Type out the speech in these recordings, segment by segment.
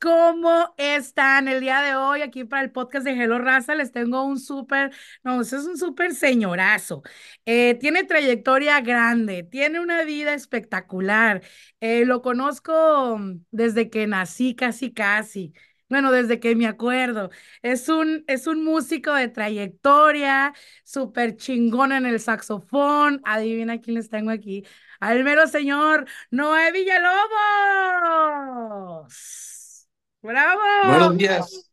¿Cómo están el día de hoy aquí para el podcast de Hello Raza? Les tengo un súper, no, es un súper señorazo. Eh, tiene trayectoria grande, tiene una vida espectacular. Eh, lo conozco desde que nací, casi, casi. Bueno, desde que me acuerdo. Es un, es un músico de trayectoria, súper chingón en el saxofón. Adivina quién les tengo aquí. Almero mero señor Noé Villalobos. Bravo. Buenos días.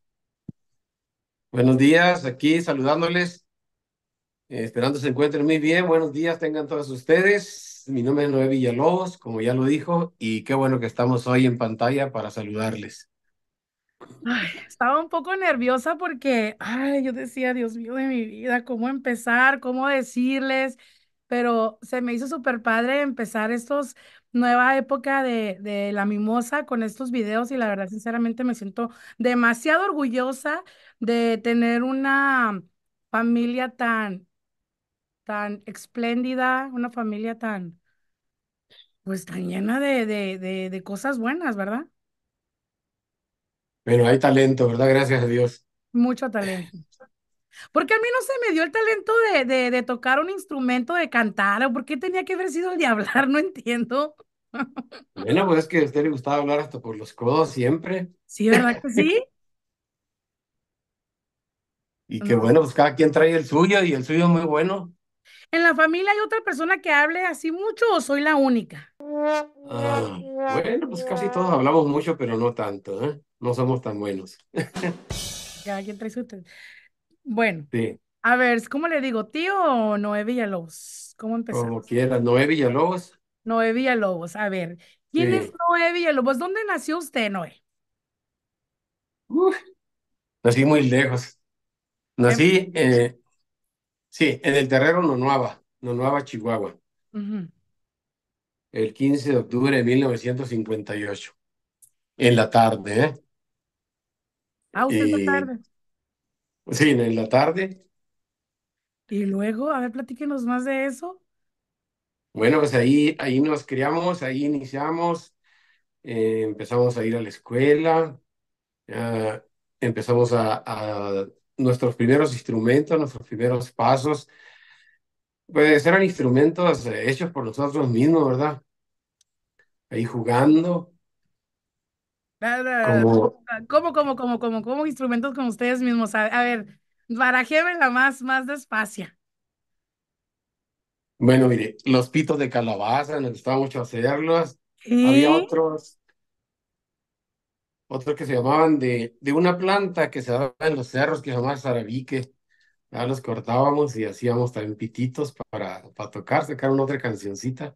Buenos días, aquí saludándoles, esperando se encuentren muy bien. Buenos días, tengan todos ustedes. Mi nombre es Noé Villalobos, como ya lo dijo, y qué bueno que estamos hoy en pantalla para saludarles. estaba un poco nerviosa porque, ay, yo decía, Dios mío de mi vida, ¿cómo empezar? ¿Cómo decirles? pero se me hizo súper padre empezar estos nueva época de, de, la mimosa con estos videos y la verdad sinceramente me siento demasiado orgullosa de tener una familia tan, tan espléndida, una familia tan, pues tan llena de, de, de cosas buenas, ¿verdad? Pero hay talento, ¿verdad? Gracias a Dios. Mucho talento. Porque a mí no se me dio el talento de, de, tocar un instrumento, de cantar, o por qué tenía que haber sido el de hablar, no entiendo. Bueno, pues es que a usted le gustaba hablar hasta por los codos siempre. Sí, ¿verdad que sí? y que bueno, pues cada quien trae el suyo y el suyo es muy bueno. ¿En la familia hay otra persona que hable así mucho o soy la única? Ah, bueno, pues casi todos hablamos mucho, pero no tanto, ¿eh? No somos tan buenos. cada quien trae su... Bueno, a ver, ¿cómo le digo, tío o Noé Villalobos? ¿Cómo empezamos? Como quiera, Noé Villalobos. Noé Villalobos, a ver, ¿quién es Noé Villalobos? ¿Dónde nació usted, Noé? nací muy lejos. Nací, eh, sí, en el terreno No Nonuava, Chihuahua. El 15 de octubre de 1958, en la tarde, ¿eh? Ah, usted la tarde. Sí, en la tarde. Y luego, a ver, platíquenos más de eso. Bueno, pues ahí, ahí nos criamos, ahí iniciamos, eh, empezamos a ir a la escuela, empezamos a nuestros primeros instrumentos, nuestros primeros pasos, pues eran instrumentos hechos por nosotros mismos, ¿verdad? Ahí jugando como, como, como, como, como, instrumentos con ustedes mismos. A, ver ver, la más, más despacio. Bueno, mire, los pitos de calabaza, nos gustaba mucho hacerlos. Había otros, otros que se llamaban de, de una planta que se daba en los cerros que se llamaba zarabique. Ya los cortábamos y hacíamos también pititos para, para tocar, sacar una otra cancioncita.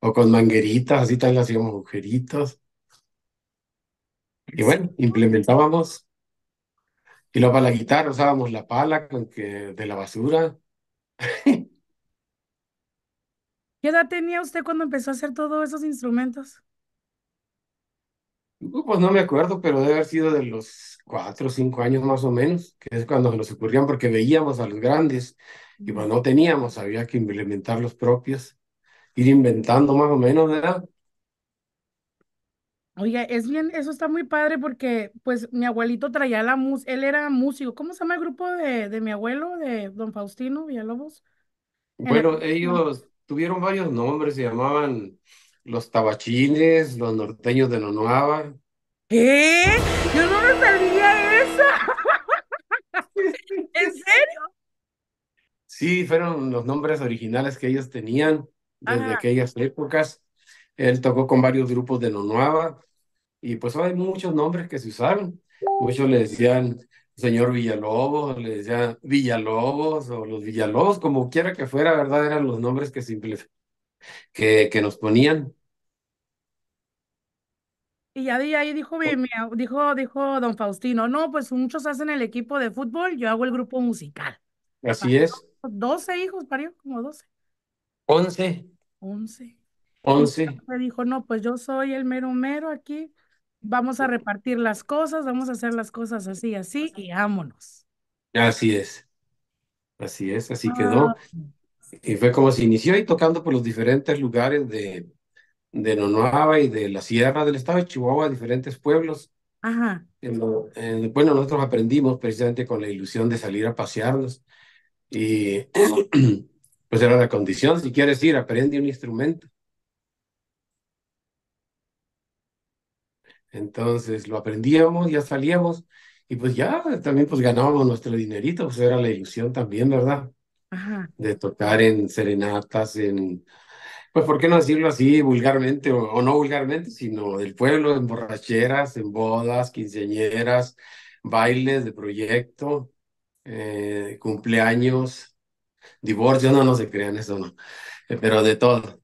O con mangueritas, así también hacíamos agujeritos. Y bueno, implementábamos. Y luego para la guitarra usábamos la pala con que, de la basura. ¿Qué edad tenía usted cuando empezó a hacer todos esos instrumentos? Uh, pues no me acuerdo, pero debe haber sido de los cuatro o cinco años más o menos, que es cuando nos ocurrían porque veíamos a los grandes y pues no teníamos, había que implementar los propios, ir inventando más o menos, ¿verdad? Oiga, es bien, eso está muy padre porque pues mi abuelito traía la música, él era músico. ¿Cómo se llama el grupo de, de mi abuelo, de don Faustino Villalobos? Bueno, ellos tuvieron varios nombres, se llamaban los tabachines, los norteños de Nonoava. ¿Qué? Yo no me sabía eso. ¿En serio? Sí, fueron los nombres originales que ellos tenían desde aquellas épocas. Él tocó con varios grupos de nueva y pues hay muchos nombres que se usaron. Muchos le decían señor Villalobos, le decían Villalobos o los Villalobos, como quiera que fuera, ¿verdad? Eran los nombres que, que, que nos ponían. Y ya de ahí dijo, dijo, dijo don Faustino, no, pues muchos hacen el equipo de fútbol, yo hago el grupo musical. Así es. 12 hijos, parió como doce once once Once. Oh, Me dijo, no, pues yo soy el mero mero aquí, vamos a repartir las cosas, vamos a hacer las cosas así, así, y vámonos. Así es, así es, así quedó. Ah, y fue como se inició ahí tocando por los diferentes lugares de, de Nonoaba y de la sierra del estado de Chihuahua, diferentes pueblos. Ajá. En bueno, nosotros aprendimos precisamente con la ilusión de salir a pasearnos y pues era la condición, si quieres ir, aprende un instrumento. Entonces lo aprendíamos, ya salíamos y pues ya también pues ganábamos nuestro dinerito, pues era la ilusión también, ¿verdad? De tocar en serenatas, en, pues por qué no decirlo así vulgarmente o, no vulgarmente, sino del pueblo, en borracheras, en bodas, quinceañeras, bailes de proyecto, eh, cumpleaños, divorcio, no, no se crean eso, no, eh, pero de todo.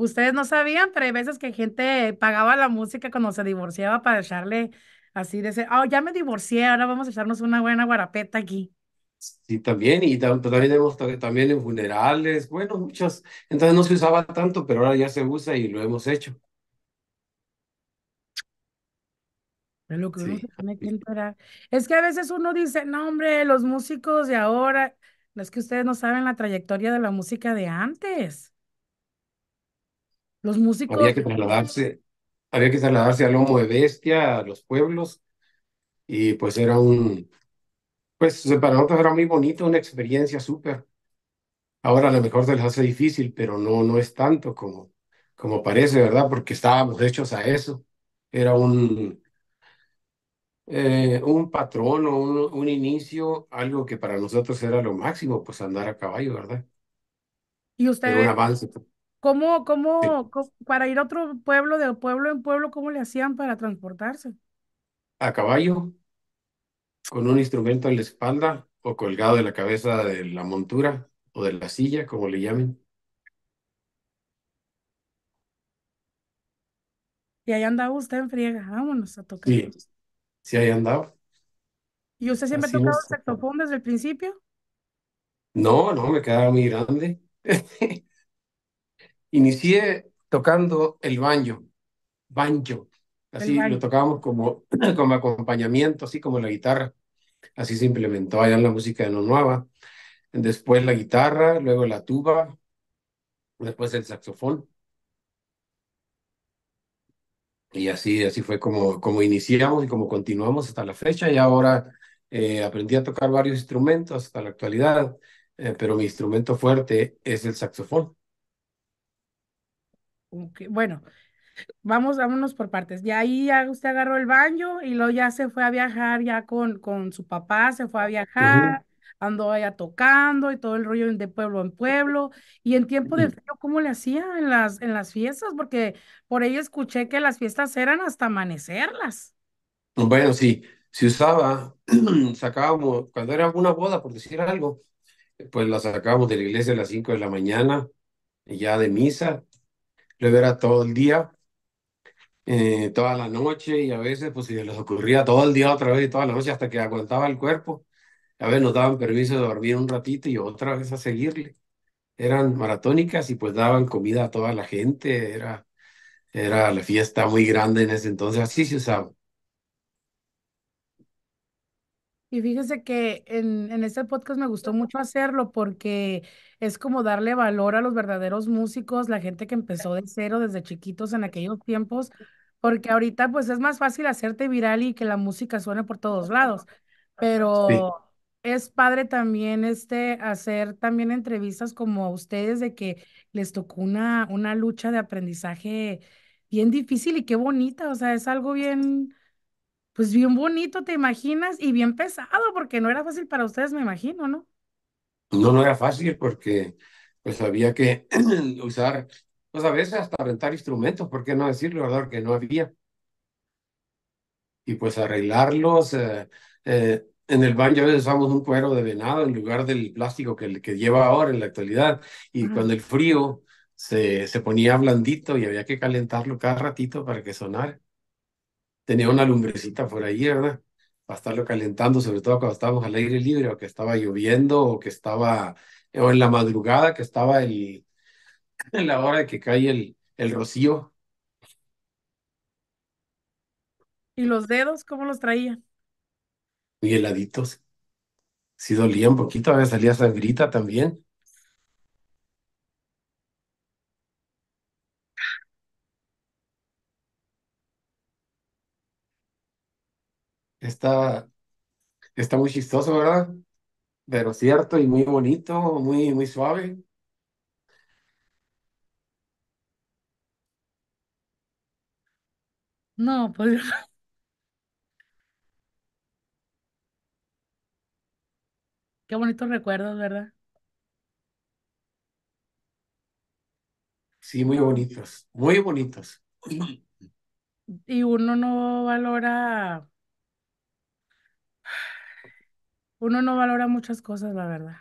Ustedes no sabían, pero hay veces que gente pagaba la música cuando se divorciaba para echarle así de ese, oh, ya me divorcié, ahora vamos a echarnos una buena guarapeta aquí. Sí, también, y también hemos también en funerales, bueno, muchas, entonces no se usaba tanto, pero ahora ya se usa y lo hemos hecho. Es lo que uno Es que a veces uno dice, no, hombre, los músicos de ahora, no es que ustedes no saben la trayectoria de la música de antes músicos. Había que trasladarse, había que trasladarse a lomo de bestia, a los pueblos, y pues era un, pues para nosotros era muy bonito, una experiencia súper. Ahora a lo mejor se les hace difícil, pero no, no es tanto como, como parece, ¿verdad? Porque estábamos hechos a eso. Era un, eh, un patrón o un, un inicio, algo que para nosotros era lo máximo, pues andar a caballo, ¿verdad? Era un avance. ¿Cómo, cómo, para ir a otro pueblo, de pueblo en pueblo, cómo le hacían para transportarse? A caballo, con un instrumento en la espalda o colgado de la cabeza de la montura o de la silla, como le llamen. Y ahí andaba usted en friega, vámonos a tocar. Sí, sí ahí andaba. ¿Y usted siempre ha tocado el saxofón desde el principio? No, no, me quedaba muy grande. Inicié tocando el banjo, banjo, así lo tocábamos como, como acompañamiento, así como la guitarra, así se implementó allá en la música de No nueva, Después la guitarra, luego la tuba, después el saxofón. Y así, así fue como, como iniciamos y como continuamos hasta la fecha. Y ahora eh, aprendí a tocar varios instrumentos hasta la actualidad, eh, pero mi instrumento fuerte es el saxofón bueno, vamos, vámonos por partes. Y ahí ya usted agarró el baño y luego ya se fue a viajar ya con, con su papá, se fue a viajar, andó allá tocando y todo el rollo de pueblo en pueblo. Y en tiempo de frío, ¿cómo le hacía en las, en las fiestas? Porque por ahí escuché que las fiestas eran hasta amanecerlas. Bueno, sí, si usaba, sacábamos, cuando era una boda, por decir algo, pues la sacábamos de la iglesia a las 5 de la mañana, ya de misa, lo era todo el día, eh, toda la noche y a veces pues si les ocurría todo el día otra vez y toda la noche hasta que aguantaba el cuerpo. A veces nos daban permiso de dormir un ratito y otra vez a seguirle. Eran maratónicas y pues daban comida a toda la gente. Era, era la fiesta muy grande en ese entonces, así se usaba. Y fíjese que en, en este podcast me gustó mucho hacerlo porque es como darle valor a los verdaderos músicos, la gente que empezó de cero desde chiquitos en aquellos tiempos, porque ahorita pues es más fácil hacerte viral y que la música suene por todos lados, pero es padre también este hacer también entrevistas como a ustedes de que les tocó una, una lucha de aprendizaje bien difícil y qué bonita, o sea, es algo bien pues bien bonito, ¿te imaginas? Y bien pesado, porque no era fácil para ustedes, me imagino, ¿no? No, no era fácil porque pues había que usar, pues a veces hasta rentar instrumentos, ¿por qué no decirlo, verdad? Que no había. Y pues arreglarlos. Eh, eh, en el baño a veces usamos un cuero de venado en lugar del plástico que, que lleva ahora en la actualidad. Y cuando el frío se, se ponía blandito y había que calentarlo cada ratito para que sonara tenía una lumbrecita por ahí, ¿verdad? Para estarlo calentando, sobre todo cuando estábamos al aire libre o que estaba lloviendo o que estaba, o en la madrugada que estaba el, en la hora de que cae el, el rocío. ¿Y los dedos cómo los traía? Muy heladitos. Sí dolían poquito, a veces salía sangrita también. Está, está muy chistoso, ¿verdad? Pero cierto y muy bonito, muy, muy suave. No, pues qué bonitos recuerdos, ¿verdad? Sí, muy bonitos, muy bonitos. Y uno no valora uno no valora muchas cosas, la verdad.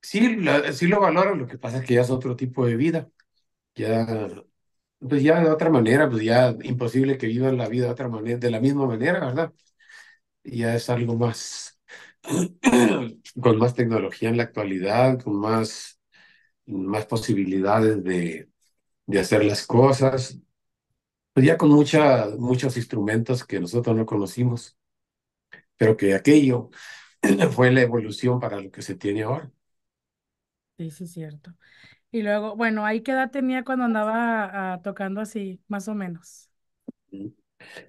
Sí, sí lo valoro. lo que pasa es que ya es otro tipo de vida. Ya, pues ya de otra manera, pues ya imposible que vivan la vida de otra manera, de la misma manera, ¿verdad? Ya es algo más, con más tecnología en la actualidad, con más, más posibilidades de, de hacer las cosas, pues ya con mucha, muchos instrumentos que nosotros no conocimos, pero que aquello fue la evolución para lo que se tiene ahora. Sí, sí, cierto. Y luego, bueno, ¿ahí qué edad tenía cuando andaba ah, tocando así, más o menos?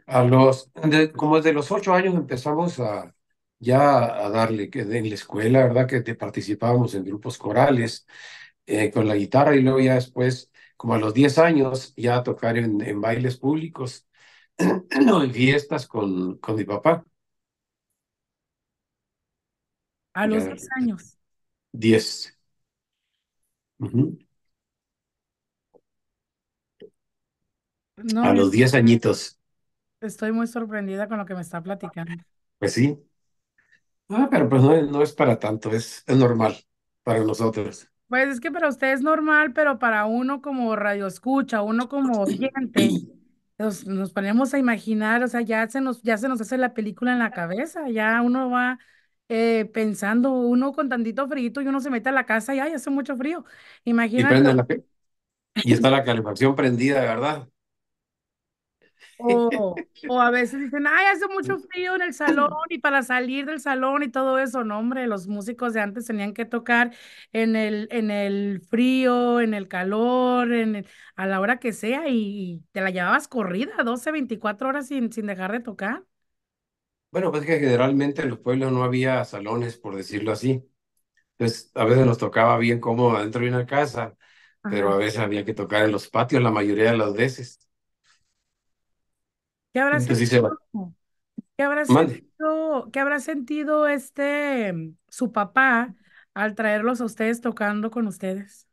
A los, como desde los ocho años empezamos a ya a darle que en la escuela, ¿verdad? Que te participábamos en grupos corales eh, con la guitarra y luego ya después, como a los diez años, ya a tocar en, bailes públicos, en fiestas con, con mi papá. A los 10 años. Diez. A los 10 añitos. Estoy muy sorprendida con lo que me está platicando. Pues sí. Ah, pero pues, no, es para tanto, es, es normal para nosotros. Pues es que para usted es normal, pero para uno como radio escucha, uno como oyente, nos, ponemos a imaginar, o sea, ya se nos, ya se nos hace la película en la cabeza, ya uno va eh, pensando uno con tantito frío y uno se mete a la casa y ay, hace mucho frío. Imagínate. Y está la calefacción prendida, ¿verdad? O, a veces dicen, ay, hace mucho frío en el salón y para salir del salón y todo eso. No, hombre, los músicos de antes tenían que tocar en el, en el frío, en el calor, en a la hora que sea y, te la llevabas corrida, 12, 24 horas sin dejar de tocar. Bueno, pues que generalmente en los pueblos no había salones, por decirlo así. Entonces, pues, a veces nos tocaba bien cómodo adentro de una casa, pero a veces había que tocar en los patios la mayoría de las veces. ¿Qué habrá sentido? ¿Qué habrá este su papá al traerlos a ustedes tocando con ustedes?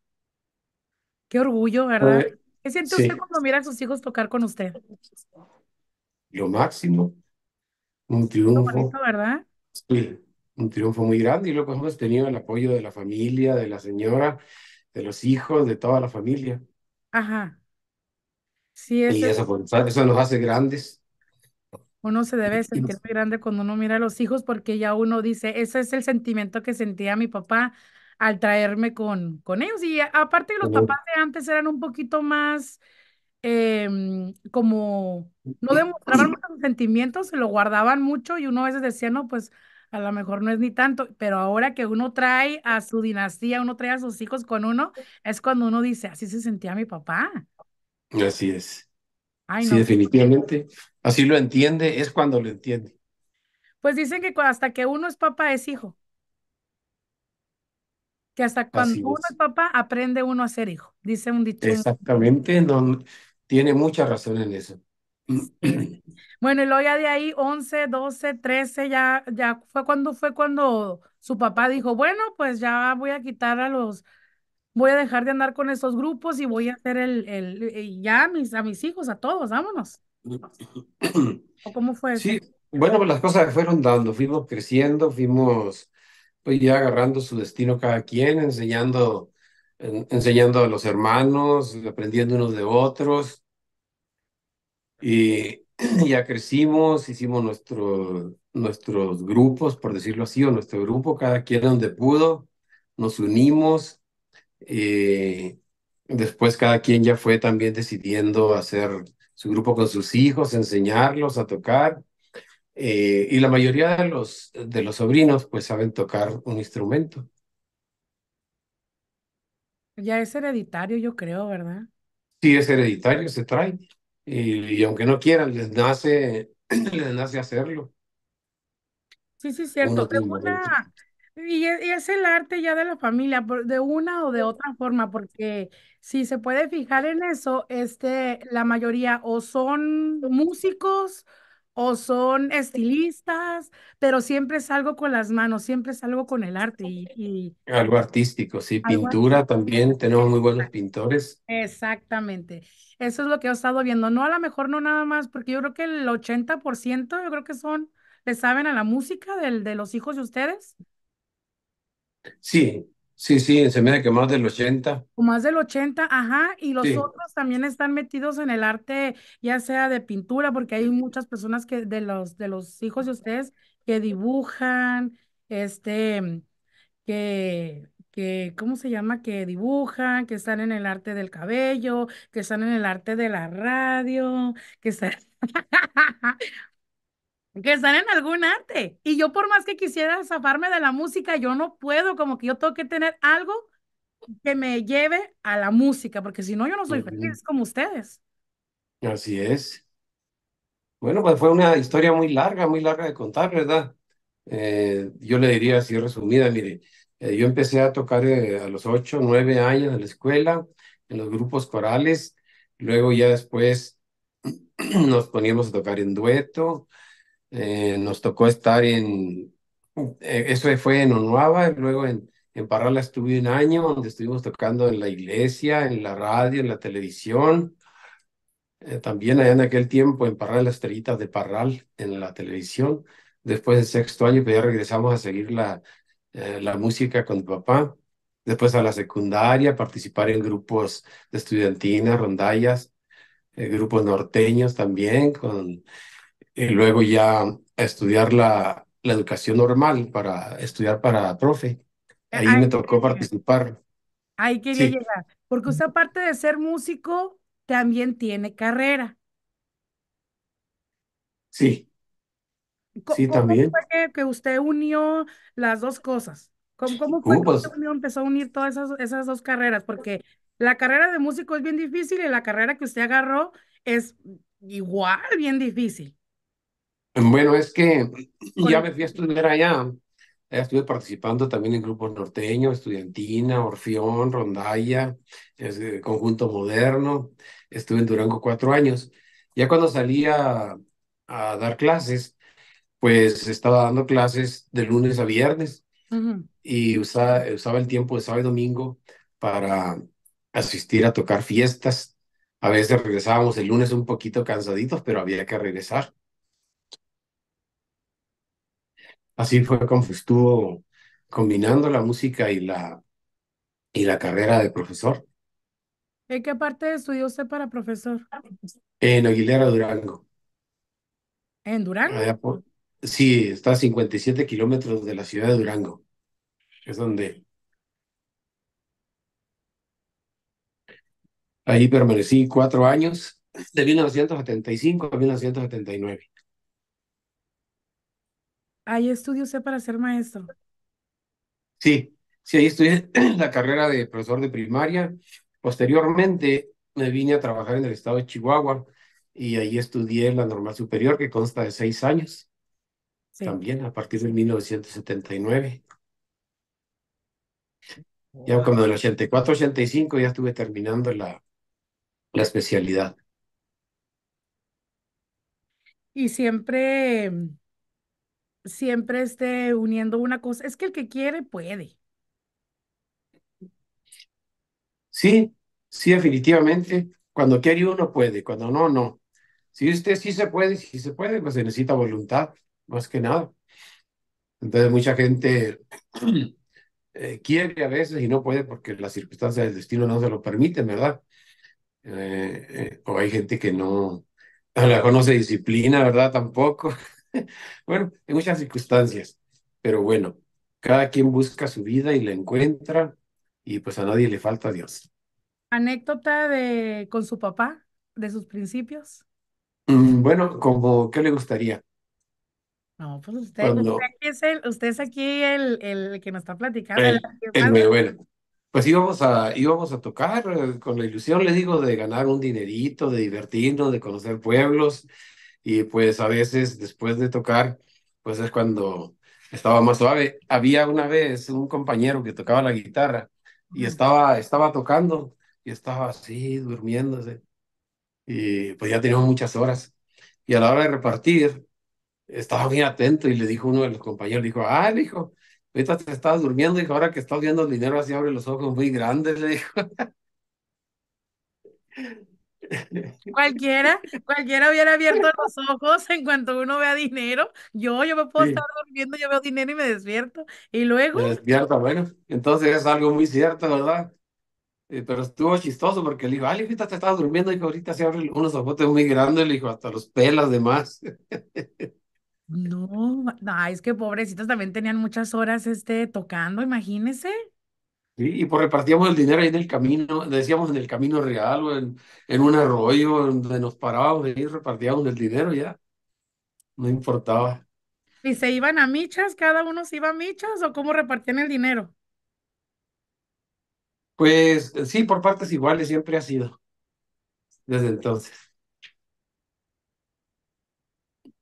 Qué orgullo, ¿verdad? Pues, ¿Qué siente usted cuando mira a sus hijos tocar con usted? lo máximo un triunfo. ¿verdad? Sí, un triunfo muy grande y luego hemos tenido el apoyo de la familia, de la señora, de los hijos, de toda la familia. Ajá. Sí, Y eso, pues, eso nos hace grandes. uno se debe sentir grande cuando uno mira a los hijos porque ya uno dice, ese es el sentimiento que sentía mi papá al traerme con, con ellos. Y aparte los papás de antes eran un poquito más... Em, como no demostraban muchos sentimientos, se lo guardaban mucho y uno a veces decía, no, pues a lo mejor no es ni tanto, pero ahora que uno trae a su dinastía, uno trae a sus hijos con uno, es cuando uno dice, así se sentía mi papá. Así es. Sí, definitivamente. Así lo entiende, es cuando lo entiende. Pues dicen que hasta que uno es papá es hijo. Que hasta cuando uno es papá aprende uno a ser hijo, dice un dicho. Exactamente, no, tiene mucha razón en eso. Bueno, y luego ya de ahí, 11, 12, 13, ya, ya fue cuando fue cuando su papá dijo, bueno, pues ya voy a quitar a los, voy a dejar de andar con esos grupos y voy a hacer el, el, ya a mis, a mis hijos, a todos, vámonos. ¿O cómo fue eso? Sí, bueno, pues las cosas fueron dando, fuimos creciendo, fuimos pues ya agarrando su destino cada quien, enseñando enseñando a los hermanos, aprendiendo unos de otros. Y ya crecimos, hicimos nuestro, nuestros grupos, por decirlo así, o nuestro grupo, cada quien donde pudo, nos unimos. Eh, después cada quien ya fue también decidiendo hacer su grupo con sus hijos, enseñarlos a tocar. Eh, y la mayoría de los, de los sobrinos pues saben tocar un instrumento. Ya es hereditario, yo creo, ¿verdad? Sí, es hereditario, se trae. Y, aunque no quieran, les nace, les nace hacerlo. Sí, sí, cierto. y es, el arte ya de la familia, de una o de otra forma, porque si se puede fijar en eso, este, la mayoría o son músicos o son estilistas, pero siempre es algo con las manos, siempre es algo con el arte y, algo artístico, sí, pintura también, tenemos muy buenos pintores. Exactamente, eso es lo que he estado viendo, no a lo mejor no nada más, porque yo creo que el 80% yo creo que son, le saben a la música del, de los hijos de ustedes. Sí, Sí, sí, se me que más del 80. O más del 80, ajá, y los otros también están metidos en el arte, ya sea de pintura, porque hay muchas personas que de los de los hijos de ustedes que dibujan, este que que ¿cómo se llama? que dibujan, que están en el arte del cabello, que están en el arte de la radio, que están que están en algún arte. Y yo por más que quisiera zafarme de la música, yo no puedo, como que yo tengo que tener algo que me lleve a la música, porque si no, yo no soy feliz como ustedes. Así es. Bueno, pues fue una historia muy larga, muy larga de contar, ¿verdad? Eh, yo le diría así resumida, mire, eh, yo empecé a tocar eh, a los ocho, nueve años en la escuela, en los grupos corales, luego ya después nos poníamos a tocar en dueto, eh, nos tocó estar en, eh, eso fue en Onuaba, luego en, en Parrala estuve un año donde estuvimos tocando en la iglesia, en la radio, en la televisión. Eh, también allá en aquel tiempo en Parral, las estrellitas de Parral, en la televisión. Después del sexto año, pues ya regresamos a seguir la, la música con papá. Después a la secundaria, participar en grupos de estudiantinas, rondallas, grupos norteños también, con y luego ya estudiar la, educación normal para estudiar para profe. Eh, ahí me tocó participar. Ahí quería llegar, porque usted aparte de ser músico, también tiene carrera. Sí. Sí, ¿Cómo también. fue que, usted unió las dos cosas? ¿Cómo, fue uh, que usted pues empezó a unir todas esas, esas dos carreras? Porque la carrera de músico es bien difícil y la carrera que usted agarró es igual bien difícil. Bueno, es que ya me fui a estudiar allá. estuve participando también en grupos norteños, Estudiantina, Orfeón, Rondalla, eh, Conjunto Moderno. Estuve en Durango cuatro años. Ya cuando salía a, dar clases, pues estaba dando clases de lunes a viernes y usaba el tiempo de sábado y domingo para asistir a tocar fiestas. A veces regresábamos el lunes un poquito cansaditos, pero había que regresar. así fue como estuvo combinando la música y la, y la carrera de profesor. ¿En qué parte estudió usted para profesor? En Aguilera, Durango. ¿En Durango? sí, está a 57 kilómetros de la ciudad de Durango. Es donde... Ahí permanecí cuatro años, de 1975 a 1979. ¿Ahí estudió usted para ser maestro? Sí, sí, ahí estudié la carrera de profesor de primaria. Posteriormente me vine a trabajar en el estado de Chihuahua y ahí estudié la normal superior que consta de seis años, también a partir del 1979. Ya como del 84-85 ya estuve terminando la, la especialidad. Y siempre siempre esté uniendo una cosa. Es que el que quiere puede. Sí, sí, definitivamente. Cuando quiere uno puede, cuando no, no. Si usted sí se puede, si se puede, pues se necesita voluntad, más que nada. Entonces mucha gente eh, quiere a veces y no puede porque las circunstancias del destino no se lo permiten, ¿verdad? Eh, eh, o hay gente que no, a lo no disciplina, ¿verdad? Tampoco. bueno, en muchas circunstancias, pero bueno, cada quien busca su vida y la encuentra y pues a nadie le falta Dios. ¿Anécdota de con su papá, de sus principios? Mm, bueno, como, ¿qué le gustaría? No, pues usted, usted, es usted aquí el, el que nos está platicando. bueno, pues íbamos a, íbamos a tocar eh, con la ilusión, le digo, de ganar un dinerito, de divertirnos, de conocer pueblos, y pues a veces después de tocar, pues es cuando estaba más suave. Había una vez un compañero que tocaba la guitarra y estaba, estaba tocando y estaba así, durmiéndose. Y pues ya teníamos muchas horas. Y a la hora de repartir, estaba muy atento y le dijo uno de los compañeros, dijo, ah, le dijo, ahorita te estabas durmiendo, dijo, ahora que estás viendo el dinero así abre los ojos muy grandes, le dijo. Cualquiera, cualquiera hubiera abierto los ojos en cuanto uno vea dinero. Yo, yo me puedo estar durmiendo, yo veo dinero y me despierto. Y luego. Me despierto, bueno. Entonces es algo muy cierto, ¿verdad? Eh, pero estuvo chistoso porque le dijo, ah, ahorita te estabas durmiendo, y dijo, ahorita se abren unos ojotes muy grandes, le dijo, hasta los pelas de más. No, no, es que pobrecitos también tenían muchas horas este, tocando, imagínese. Y, pues repartíamos el dinero ahí en el camino, decíamos en el camino real o en, en un arroyo donde nos parábamos y repartíamos el dinero ya. No importaba. ¿Y se iban a michas? ¿Cada uno se iba a michas o cómo repartían el dinero? Pues sí, por partes iguales siempre ha sido, desde entonces.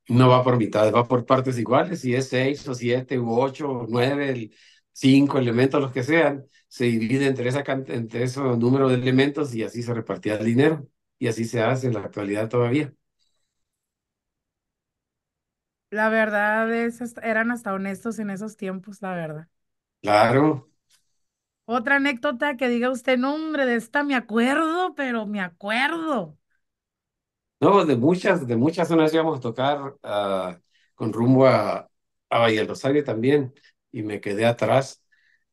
No va por mitades, va por partes iguales, si es seis o siete u ocho o nueve, cinco elementos, los que sean, se divide entre, esa, entre esos números de elementos y así se repartía el dinero. Y así se hace en la actualidad todavía. La verdad es, eran hasta honestos en esos tiempos, la verdad. Claro. Otra anécdota que diga usted, nombre de esta me acuerdo, pero me acuerdo. No, de muchas, de muchas zonas íbamos a tocar ah, con rumbo a, a Rosario también y me quedé atrás.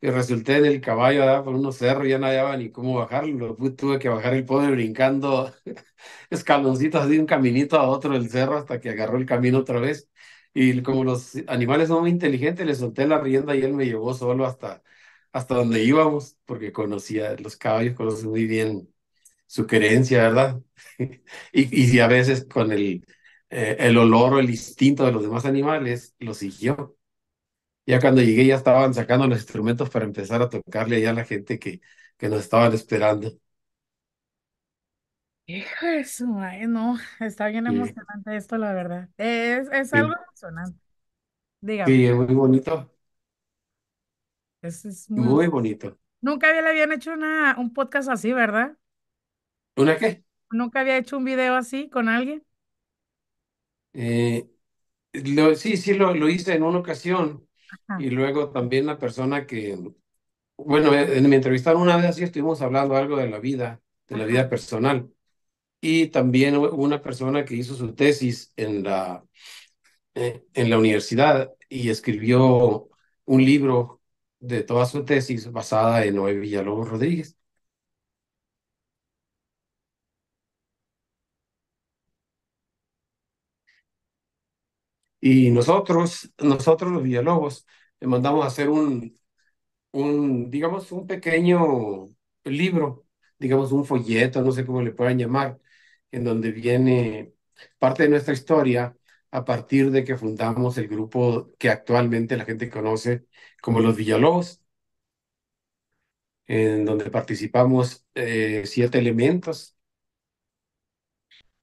Y resulté en el caballo, ¿verdad? por unos cerros, ya no hallaba ni cómo bajarlo. Tuve que bajar el pobre brincando escaloncitos de un caminito a otro del cerro hasta que agarró el camino otra vez. Y como los animales son muy inteligentes, le solté la rienda y él me llevó solo hasta, hasta donde íbamos, porque conocía los caballos, conocen muy bien su creencia, ¿verdad? y, y a veces con el, eh, el olor o el instinto de los demás animales, lo siguió. Ya cuando llegué ya estaban sacando los instrumentos para empezar a tocarle allá a la gente que, que nos estaban esperando. Hijo no, está bien emocionante esto, la verdad. Es, algo emocionante, dígame. sí, es muy bonito, es muy bonito. Nunca había- le habían hecho una, un podcast así, ¿verdad? ¿Una qué? Nunca había hecho un video así con alguien. Eh, sí, sí, lo, lo hice en una ocasión. Y luego también la persona que, bueno, eh, en mi entrevista una vez así estuvimos hablando algo de la vida, de la vida personal. Y también una persona que hizo su tesis en la, eh, en la universidad y escribió un libro de toda su tesis basada en Noé Villalobos Rodríguez. Y nosotros, nosotros los Villalobos, le mandamos a hacer un, un, digamos, un pequeño libro, digamos, un folleto, no sé cómo le puedan llamar, en donde viene parte de nuestra historia a partir de que fundamos el grupo que actualmente la gente conoce como los Villalobos, en donde participamos eh, siete elementos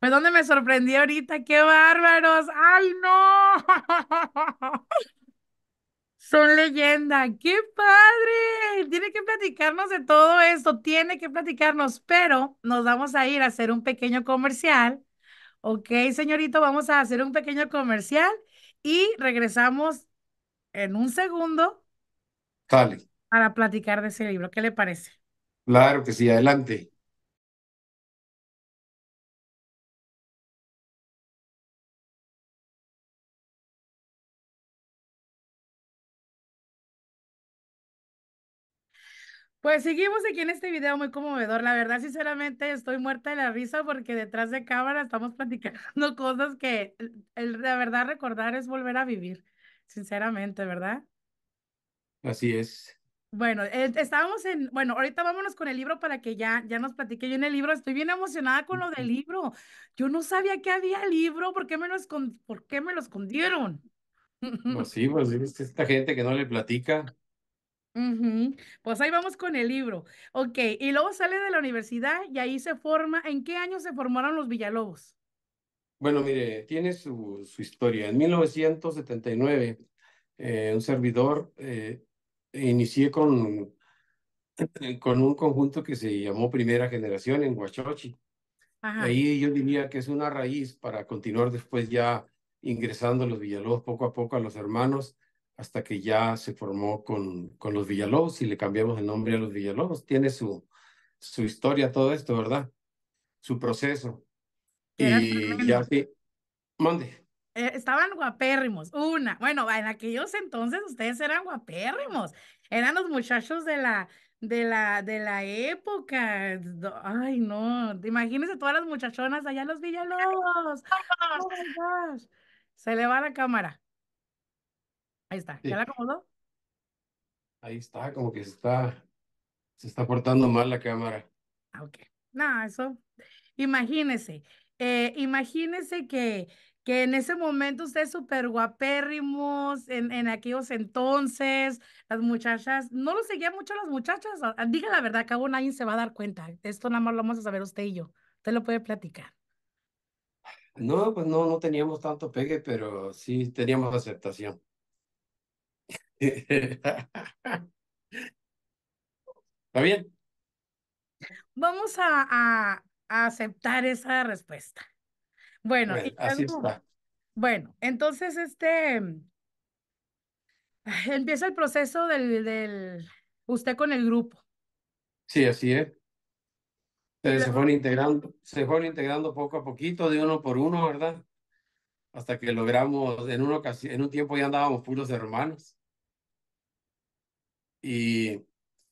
pues donde me sorprendí ahorita, qué bárbaros. ¡Ay, no! Son leyenda, qué padre. Tiene que platicarnos de todo esto, tiene que platicarnos, pero nos vamos a ir a hacer un pequeño comercial. Ok, señorito, vamos a hacer un pequeño comercial y regresamos en un segundo. Dale. Para platicar de ese libro, ¿qué le parece? Claro que sí, adelante. Pues seguimos aquí en este video muy conmovedor. La verdad, sinceramente, estoy muerta de la risa porque detrás de cámara estamos platicando cosas que la verdad recordar es volver a vivir, sinceramente, ¿verdad? Así es. Bueno, eh, estábamos en, bueno, ahorita vámonos con el libro para que ya, ya nos platique yo en el libro. Estoy bien emocionada con lo del libro. Yo no sabía que había libro, ¿por qué me ¿por qué me lo escondieron? Pues sí, pues esta gente que no le platica. Pues ahí vamos con el libro. Ok, y luego sale de la universidad y ahí se forma. ¿En qué año se formaron los Villalobos? Bueno, mire, tiene su, historia. En 1979, eh, un servidor eh, inicié con, con un conjunto que se llamó Primera Generación en Huachochi. Ahí yo diría que es una raíz para continuar después ya ingresando los Villalobos poco a poco a los hermanos hasta que ya se formó con, con los Villalobos y le cambiamos el nombre a los Villalobos. Tiene su, su historia todo esto, ¿verdad? Su proceso. y ya sí. Mande. Eh, estaban guapérrimos, una. Bueno, en aquellos entonces ustedes eran guapérrimos. Eran los muchachos de la, de la, de la época. Ay, no. Imagínense todas las muchachonas allá los Villalobos. Oh se le va la cámara. Ahí está. ¿Ya la acomodó? Ahí está, como que se está, se está portando mal la cámara. Ah, ok. No, eso, imagínese, eh, imagínese que, que en ese momento ustedes súper guapérrimos en, aquellos entonces, las muchachas, no lo seguían mucho las muchachas, ah, diga la verdad, acabo, nadie se va a dar cuenta, esto nada más lo vamos a saber usted y yo, usted lo puede platicar. No, pues no, no teníamos tanto pegue, pero sí teníamos aceptación. ¿Está bien? Vamos a, aceptar esa respuesta. Bueno, bueno, entonces este empieza el proceso del, del usted con el grupo. Sí, así es. se fueron integrando, se integrando poco a poquito, de uno por uno, ¿verdad? Hasta que logramos, en en un tiempo ya andábamos puros hermanos. Y,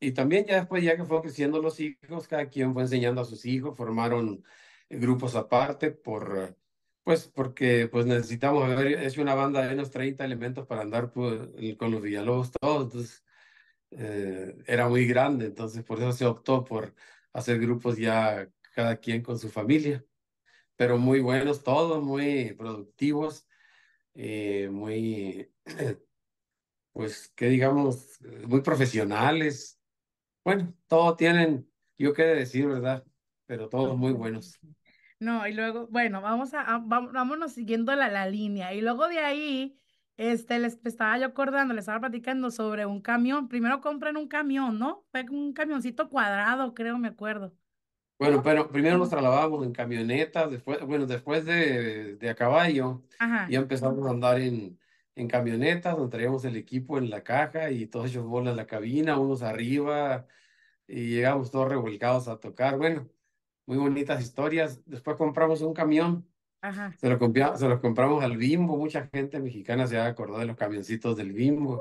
y también ya después, ya que fueron creciendo los hijos, cada quien fue enseñando a sus hijos, formaron grupos aparte por, pues porque pues necesitamos haber hecho una banda de unos 30 elementos para andar pues, con los Villalobos todos, entonces eh, era muy grande, entonces por eso se optó por hacer grupos ya cada quien con su familia, pero muy buenos todos, muy productivos, eh, muy pues, que digamos, eh, muy profesionales. Bueno, todos tienen, yo qué decir, ¿verdad? Pero todos muy buenos. No, y luego, bueno, vamos a, vámonos siguiendo la, la, línea. Y luego de ahí, este, les estaba yo acordando, les estaba platicando sobre un camión. Primero compran un camión, ¿no? Fue un camioncito cuadrado, creo, me acuerdo. Bueno, pero primero nos trasladábamos en camionetas, después, bueno, después de, de a caballo, y ya empezamos a andar en, en camionetas, donde traíamos el equipo en la caja y todos ellos bolas la cabina, unos arriba, y llegamos todos revolcados a tocar. Bueno, muy bonitas historias. Después compramos un camión. Se, lo compramos al Bimbo. Mucha gente mexicana se ha acordado de los camioncitos del Bimbo.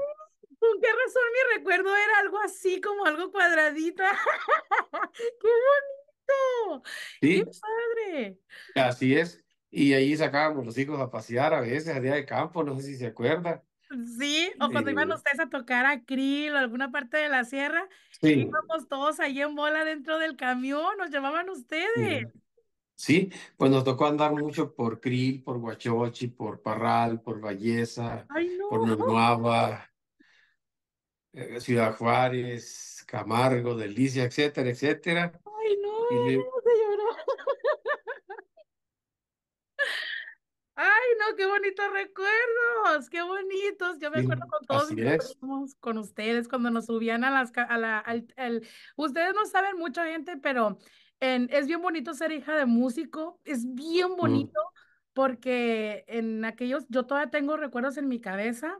¿Con qué razón mi recuerdo era algo así, como algo cuadradito. ¡Qué bonito! ¿Sí? ¡Qué padre! Así es. Y ahí sacábamos los hijos a pasear a veces, a día de campo, no sé si se acuerda. Sí, o cuando iban eh, ustedes a tocar a Krill o alguna parte de la sierra, íbamos todos ahí en bola dentro del camión, nos llamaban ustedes. Sí, pues nos tocó andar mucho por Krill, por Huachochi, por Parral, por Valleza, por Nueva, eh, Ciudad Juárez, Camargo, Delicia, etcétera, etcétera. Ay, no. qué bonitos recuerdos, qué bonitos. Yo me acuerdo con todos con ustedes cuando nos subían a las a la, ustedes no saben mucha gente, pero en, es bien bonito ser hija de músico, es bien mm. bonito porque en aquellos yo todavía tengo recuerdos en mi cabeza.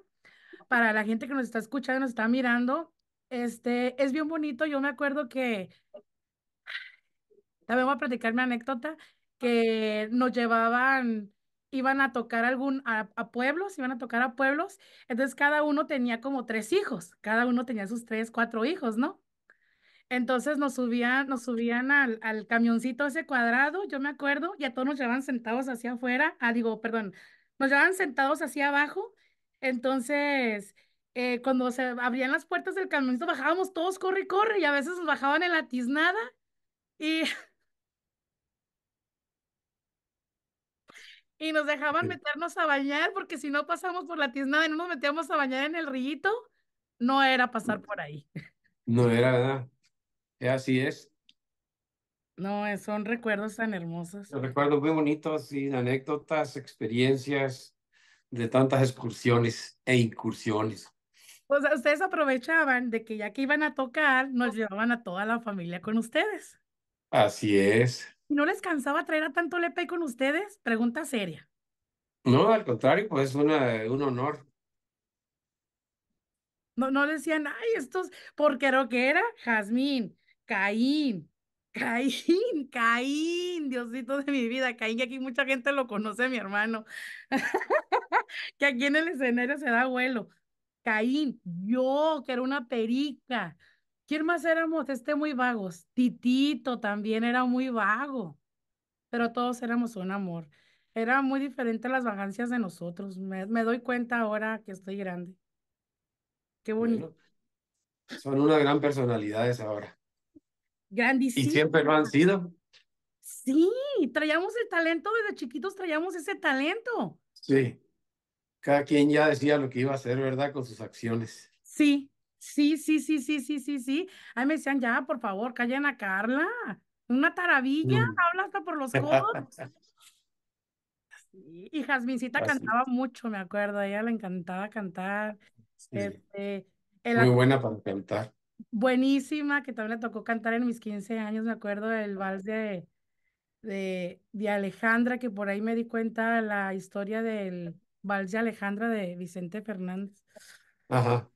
Para la gente que nos está escuchando, nos está mirando, este es bien bonito. Yo me acuerdo que también voy a platicar mi anécdota que nos llevaban iban a tocar algún, a, pueblos, iban a tocar a pueblos. Entonces cada uno tenía como tres hijos, cada uno tenía sus tres, cuatro hijos, ¿no? Entonces nos subían, nos subían al, al camioncito ese cuadrado, yo me acuerdo, y a todos nos llevaban sentados hacia afuera, ah, digo, perdón, nos llevaban sentados hacia abajo. Entonces, eh, cuando se abrían las puertas del camioncito, bajábamos todos, corre, corre, y a veces nos bajaban en la tiznada. Y y nos dejaban meternos a bañar porque si no pasamos por la tiznada y no nos metíamos a bañar en el rillito, no era mm. pasar por ahí. No era, ¿verdad? Eh, así es. No, son recuerdos tan hermosos. Recuerdos muy bonitos y anécdotas, experiencias de tantas excursiones e incursiones. O sea, ustedes aprovechaban de que ya que iban a tocar, nos llevaban a toda la familia con ustedes. Así es. ¿No les cansaba traer a tanto Lepe con ustedes? Pregunta seria. No, al contrario, pues es un honor. No, no decían, ay, estos, porque lo que era Jazmín, Caín, Caín, Caín, Diosito de mi vida, Caín, que aquí mucha gente lo conoce, mi hermano, que aquí en el escenario se da vuelo. Caín, yo, que era una perica, ¿Quién más éramos? Este muy vagos. Titito también era muy vago, pero todos éramos un amor. Era muy diferente las vagancias de nosotros. Me, doy cuenta ahora que estoy grande. Qué bonito. son una gran personalidades ahora. Grandísimo. Y siempre lo han sido. Sí, traíamos el talento, desde chiquitos traíamos ese talento. Sí. Cada quien ya decía lo que iba a hacer, ¿verdad? Con sus acciones. Sí, Sí, sí, sí, sí, sí, sí, sí. Ahí me decían, ya, por favor, callen a Carla. Una taravilla, mm. habla hasta por los codos. Y Jasmincita cantaba mucho, me acuerdo. A ella le encantaba cantar. Este, Muy buena para cantar. Buenísima, que también le tocó cantar en mis 15 años, me acuerdo, el vals de, de, de Alejandra, que por ahí me di cuenta la historia del vals de Alejandra de Vicente Fernández. Ajá.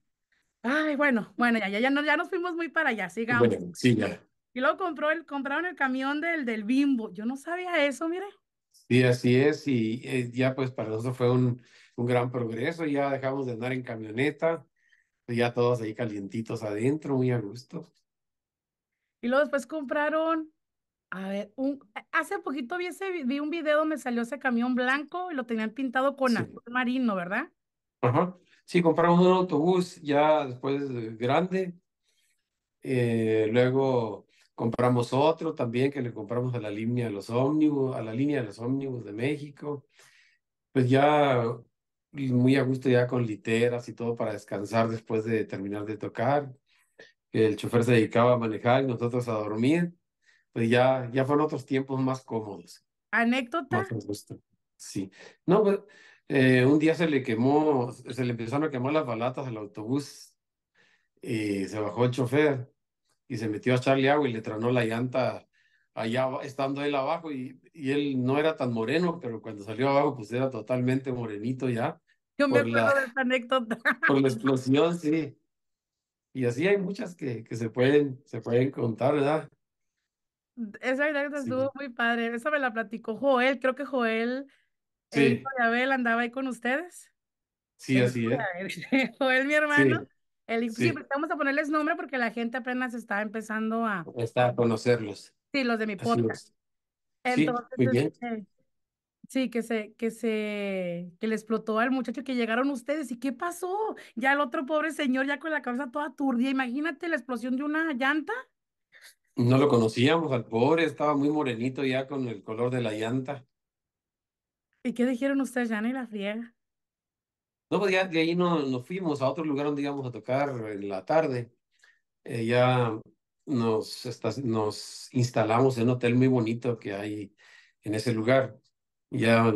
Ay, bueno, bueno, ya, ya, ya, no, ya nos fuimos muy para allá, sigamos. Bueno, sí, ya. Y luego compró el, compraron el camión del, del bimbo. Yo no sabía eso, mire. Sí, así es. Y eh, ya pues para nosotros fue un, un gran progreso. Ya dejamos de andar en camioneta. Ya todos ahí calientitos adentro, muy a gusto. Y luego después compraron, a ver, un, hace poquito vi, ese, vi un video donde salió ese camión blanco y lo tenían pintado con azul marino, ¿verdad? Ajá. Sí, compramos un autobús ya después grande. Eh, luego compramos otro también que le compramos a la línea de los ómnibus, a la línea de los ómnibus de México. Pues ya muy a gusto ya con literas y todo para descansar después de terminar de tocar. El chofer se dedicaba a manejar y nosotros a dormir. Pues ya, ya fueron otros tiempos más cómodos. ¿Anécdota? sí. No, pues eh, un día se le quemó, se le empezaron a quemar las balatas al autobús y se bajó el chofer y se metió a echarle agua y le tronó la llanta allá estando él abajo y, y él no era tan moreno, pero cuando salió abajo pues era totalmente morenito ya. Yo me acuerdo la, de esta anécdota. Por la explosión, sí. Y así hay muchas que, que se, pueden, se pueden contar, ¿verdad? Esa anécdota estuvo muy padre. Esa me la platicó Joel. Creo que Joel Sí. El hijo de Abel andaba ahí con ustedes. Sí, así es. ¿O él, mi hermano. Sí. sí. vamos a ponerles nombre porque la gente apenas está empezando a... Está a conocerlos. Sí, los de mi podcast. sí, muy bien. Este, sí, que se, que se, que le explotó al muchacho que llegaron ustedes. ¿Y qué pasó? Ya el otro pobre señor ya con la cabeza toda turdía. Imagínate la explosión de una llanta. No lo conocíamos al pobre, estaba muy morenito ya con el color de la llanta. ¿Y qué dijeron ustedes, ya ni friega? No, pues ya de ahí nos, nos fuimos a otro lugar donde íbamos a tocar en la tarde. Eh, ya nos, nos instalamos en un hotel muy bonito que hay en ese lugar. Ya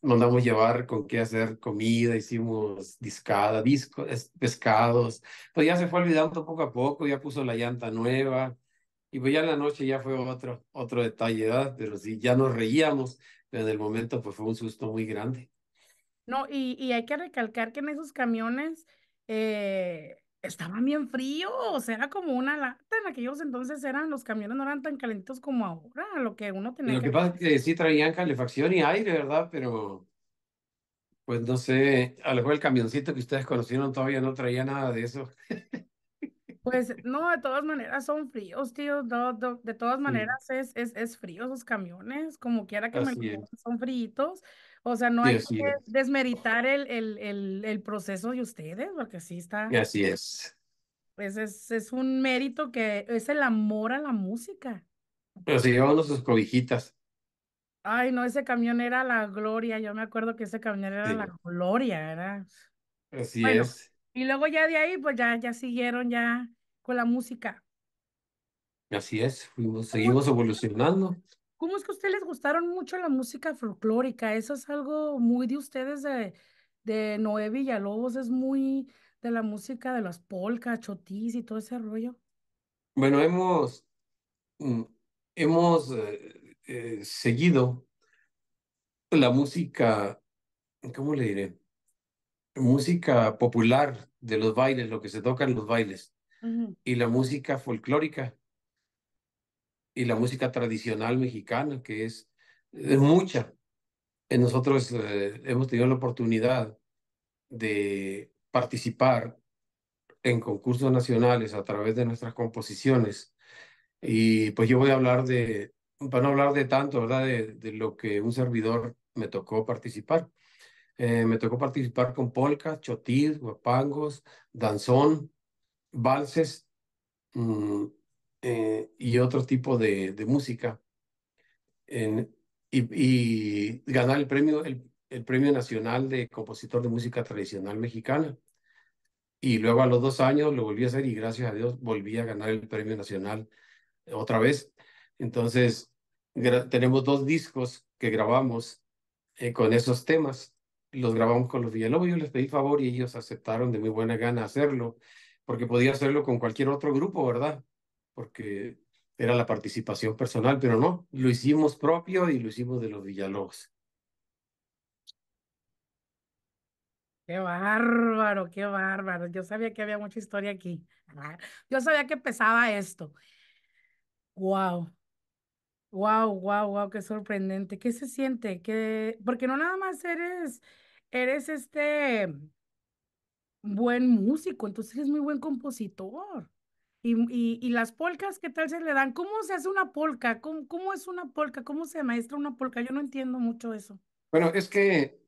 mandamos llevar con qué hacer comida, hicimos discada, disco, pescados. Pues ya se fue olvidando poco a poco, ya puso la llanta nueva. Y pues ya en la noche ya fue otro, otro detalle, ¿verdad? Pero sí, ya nos reíamos en el momento pues fue un susto muy grande. No, y, y hay que recalcar que en esos camiones eh, estaban bien fríos, o sea, era como una lata. En aquellos entonces eran los camiones no eran tan calentitos como ahora, lo que uno tenía. Lo que, pasa es que sí traían calefacción y aire, ¿verdad? Pero pues no sé, a lo mejor el camioncito que ustedes conocieron todavía no traía nada de eso. Pues no, de todas maneras son fríos, tío. de todas maneras es, es, frío esos camiones, como quiera que me lo son fríos. O sea, no hay que desmeritar el, el, el, el, proceso de ustedes, porque sí está. Y así es. Pues es, es un mérito que es el amor a la música. Pero se llevaban sus cobijitas. Ay, no, ese camión era la gloria. Yo me acuerdo que ese camión era la gloria, ¿verdad? Así es. Y luego ya de ahí, pues ya, ya siguieron ya con la música. Así es, seguimos evolucionando. ¿Cómo es que a ustedes les gustaron mucho la música folclórica? Eso es algo muy de ustedes, de, de Noé Villalobos, es muy de la música de las polcas, chotis y todo ese rollo. Bueno, hemos, mm, hemos eh, eh, seguido la música, ¿cómo le diré? música popular de los bailes, lo que se toca en los bailes, y la música folclórica, y la música tradicional mexicana, que es, de mucha. Eh, nosotros eh, hemos tenido la oportunidad de participar en concursos nacionales a través de nuestras composiciones. Y pues yo voy a hablar de, para no hablar de tanto, ¿verdad? De, de lo que un servidor me tocó participar. Eh, me tocó participar con polcas, chotis, guapangos, danzón, valses mm, eh, y otro tipo de, música. y, ganar el premio, el, Nacional de Compositor de Música Tradicional Mexicana. Y luego a los dos años lo volví a hacer y gracias a Dios volví a ganar el Premio Nacional otra vez. Entonces, tenemos dos discos que grabamos eh, con esos temas los grabamos con los Villalobos, yo les pedí favor y ellos aceptaron de muy buena gana hacerlo, porque podía hacerlo con cualquier otro grupo, ¿verdad? Porque era la participación personal, pero no, lo hicimos propio y lo hicimos de los Villalobos. Qué bárbaro, qué bárbaro. Yo sabía que había mucha historia aquí. Ah, yo sabía que pesaba esto. Wow. Wow, wow, wow, qué sorprendente. ¿Qué se siente? ¿Qué... Porque no nada más eres eres este buen músico, entonces eres muy buen compositor. Y, las polcas, ¿qué tal se le dan? ¿Cómo se hace una polca? ¿Cómo, ¿Cómo, es una polca? ¿Cómo se maestra una polca? Yo no entiendo mucho eso. Bueno, es que